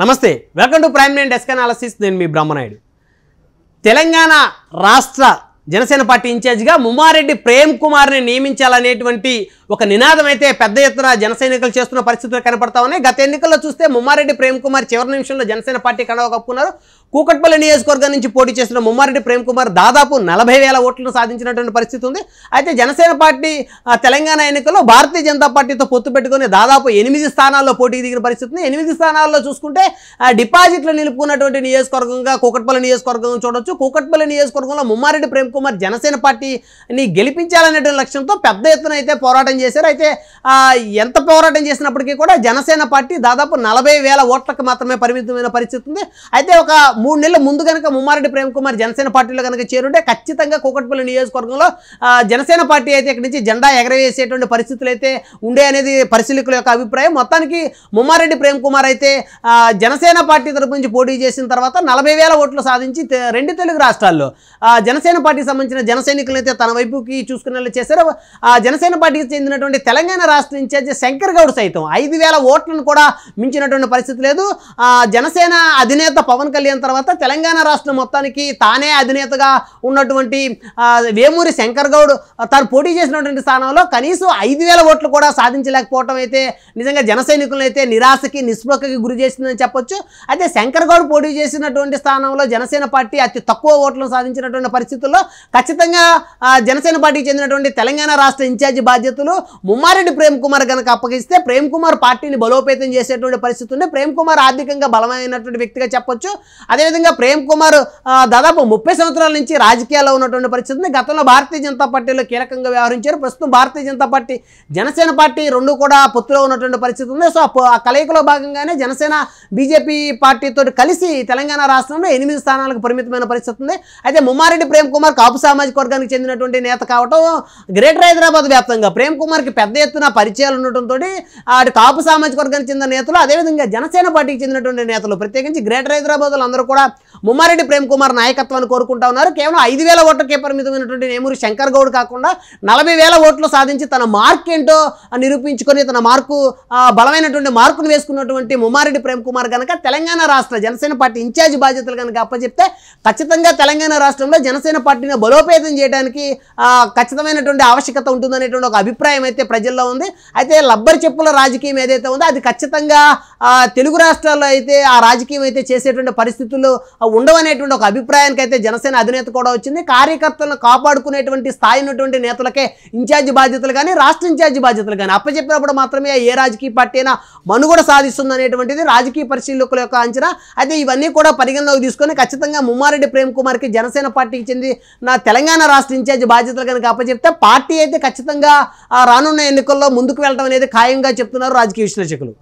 నమస్తే welcome to prime nine desk analysis నేను మీ బ్రహ్మనాయుడు తెలంగాణ రాష్ట్ర జనసేన పార్టీ ఇన్ఛార్జిగా ముమారెడ్డి ప్రేమ్ కుమార్ని నియమించాలనేటువంటి ఒక నినాదం అయితే పెద్ద ఎత్తున జనసైనికులు చేస్తున్న పరిస్థితులు కనపడతా ఉన్నాయి గత ఎన్నికల్లో చూస్తే ముమ్మారెడ్డి ప్రేమ్ కుమార్ చివరి నిమిషంలో జనసేన పార్టీ కడవ కప్పుకున్నారు కూకట్పల్లి నియోజకవర్గం నుంచి పోటీ చేసిన ముమ్మారెడ్డి ప్రేమ్ కుమార్ దాదాపు నలభై వేల ఓట్లను సాధించినటువంటి పరిస్థితి ఉంది అయితే జనసేన పార్టీ తెలంగాణ ఎన్నికల్లో భారతీయ జనతా పార్టీతో పొత్తు పెట్టుకుని దాదాపు ఎనిమిది స్థానాల్లో పోటీ దిగిన పరిస్థితి ఉంది ఎనిమిది స్థానాల్లో చూసుకుంటే డిపాజిట్లు నిలుపుకున్నటువంటి నియోజకవర్గంగా కూకట్పల్లి నియోజకవర్గం చూడొచ్చు కూకట్పల్లి నియోజకవర్గంలో ముమ్మారెడ్డి ప్రేమ్ కుమార్ జనసేన పార్టీని గెలిపించాలనేటువంటి లక్ష్యంతో పెద్ద ఎత్తున అయితే పోరాటం పోరాటం చేశారు అయితే ఎంత పోరాటం చేసినప్పటికీ కూడా జనసేన పార్టీ దాదాపు నలభై వేల ఓట్లకు మాత్రమే పరిమితమైన పరిస్థితి ఉంది అయితే ఒక మూడు నెలల ముందు కనుక ముమ్మారెడ్డి ప్రేమ్ కుమార్ జనసేన పార్టీలో కనుక చేరుంటే ఖచ్చితంగా కూకట్పల్లి నియోజకవర్గంలో జనసేన పార్టీ అయితే ఇక్కడి నుంచి జెండా ఎగరవేసేటువంటి పరిస్థితులు అయితే ఉండే అనేది పరిశీలికల యొక్క అభిప్రాయం మొత్తానికి ముమ్మారెడ్డి ప్రేమ్ కుమార్ అయితే జనసేన పార్టీ తరపు నుంచి పోటీ చేసిన తర్వాత నలభై వేల ఓట్లు సాధించి రెండు తెలుగు రాష్ట్రాల్లో జనసేన పార్టీకి సంబంధించిన జనసైనికులైతే తన వైపుకి చూసుకునేలా చేశారు జనసేన పార్టీకి చెందినటువంటి తెలంగాణ రాష్ట్రం ఇన్ఛార్జి శంకర్ గౌడ్ సైతం ఐదు వేల ఓట్లను కూడా మించినటువంటి పరిస్థితి లేదు జనసేన అధినేత పవన్ కళ్యాణ్ తర్వాత తెలంగాణ రాష్ట్రం మొత్తానికి తానే అధినేతగా ఉన్నటువంటి వేమూరి శంకర్ గౌడ్ తాను పోటీ చేసినటువంటి స్థానంలో కనీసం ఐదు వేల ఓట్లు కూడా సాధించలేకపోవటం అయితే నిజంగా జన అయితే నిరాశకి నిస్పృహకి గురి చేసిందని చెప్పొచ్చు అయితే శంకర్ గౌడ్ పోటీ చేసినటువంటి స్థానంలో జనసేన పార్టీ అతి తక్కువ ఓట్లను సాధించినటువంటి పరిస్థితుల్లో ఖచ్చితంగా జనసేన పార్టీకి చెందినటువంటి తెలంగాణ రాష్ట్ర ఇన్ఛార్జి బాధ్యతలు ముమ్మారెడ్డి ప్రేమ్ కుమార్ కనుక అప్పగిస్తే ప్రేమ్ కుమార్ పార్టీని బలోపేతం చేసేటువంటి పరిస్థితి ఉంది ప్రేమ్ కుమార్ ఆర్థికంగా బలమైనటువంటి వ్యక్తిగా చెప్పొచ్చు అదేవిధంగా ప్రేమ్ కుమార్ దాదాపు ముప్పై సంవత్సరాల నుంచి రాజకీయాల్లో ఉన్నటువంటి పరిస్థితి ఉంది గతంలో భారతీయ జనతా పార్టీలో కీలకంగా వ్యవహరించారు ప్రస్తుతం భారతీయ జనతా పార్టీ జనసేన పార్టీ రెండు కూడా పొత్తులో ఉన్నటువంటి పరిస్థితి ఉంది సో ఆ కలయికలో భాగంగానే జనసేన బీజేపీ పార్టీతో కలిసి తెలంగాణ రాష్ట్రంలో ఎనిమిది స్థానాలకు పరిమితమైన పరిస్థితి ఉంది అయితే ముమ్మారెడ్డి ప్రేమ్ కుమార్ కాపు సామాజిక వర్గానికి చెందినటువంటి నేత కావటం గ్రేటర్ హైదరాబాద్ వ్యాప్తంగా ప్రేమ్ కుమార్ కుమార్కి పెద్ద ఎత్తున పరిచయాలు ఉండటంతో అటు కాపు సామాజిక వర్గానికి చెందిన నేతలు అదేవిధంగా జనసేన పార్టీకి చెందినటువంటి నేతలు ప్రత్యేకించి గ్రేటర్ హైదరాబాద్లో అందరూ కూడా ముమ్మారెడ్డి ప్రేమ్ కుమార్ నాయకత్వాన్ని కోరుకుంటా ఉన్నారు కేవలం ఐదు వేల ఓట్లకే పరిమితమైనటువంటి నేమూరి శంకర్ గౌడ్ కాకుండా నలభై వేల ఓట్లు సాధించి తన మార్క్ ఏంటో నిరూపించుకొని తన మార్కు బలమైనటువంటి మార్కును వేసుకున్నటువంటి ముమ్మారెడ్డి ప్రేమ్ కుమార్ కనుక తెలంగాణ రాష్ట్ర జనసేన పార్టీ ఇన్ఛార్జ్ బాధ్యతలు కనుక అప్పచెప్తే ఖచ్చితంగా తెలంగాణ రాష్ట్రంలో జనసేన పార్టీని బలోపేతం చేయడానికి ఖచ్చితమైనటువంటి ఆవశ్యకత ఉంటుందనేటువంటి ఒక అభిప్రాయం అభిప్రాయం అయితే ప్రజల్లో ఉంది అయితే లబ్బర్ చెప్పుల రాజకీయం ఏదైతే ఉందో అది ఖచ్చితంగా తెలుగు రాష్ట్రాల్లో అయితే ఆ రాజకీయం అయితే చేసేటువంటి పరిస్థితులు ఉండవనేటువంటి ఒక అభిప్రాయానికి అయితే జనసేన అధినేత కూడా వచ్చింది కార్యకర్తలను కాపాడుకునేటువంటి స్థాయి ఉన్నటువంటి నేతలకే ఇన్ఛార్జ్ బాధ్యతలు కానీ రాష్ట్ర ఇన్ఛార్జ్ బాధ్యతలు కానీ అప్పచెప్పినప్పుడు మాత్రమే ఏ రాజకీయ పార్టీ అయినా మనుగడ సాధిస్తుంది అనేటువంటిది రాజకీయ పరిశీలకుల యొక్క అంచనా అయితే ఇవన్నీ కూడా పరిగణలోకి తీసుకొని ఖచ్చితంగా ముమ్మారెడ్డి ప్రేమ్ కుమార్కి జనసేన పార్టీకి చెంది నా తెలంగాణ రాష్ట్ర ఇన్ఛార్జ్ బాధ్యతలు కనుక అప్పచెప్తే పార్టీ అయితే ఖచ్చితంగా రానున్న ఎన్నికల్లో ముందుకు వెళ్ళడం అనేది ఖాయంగా చెప్తున్నారు రాజకీయ విశ్లేషకులు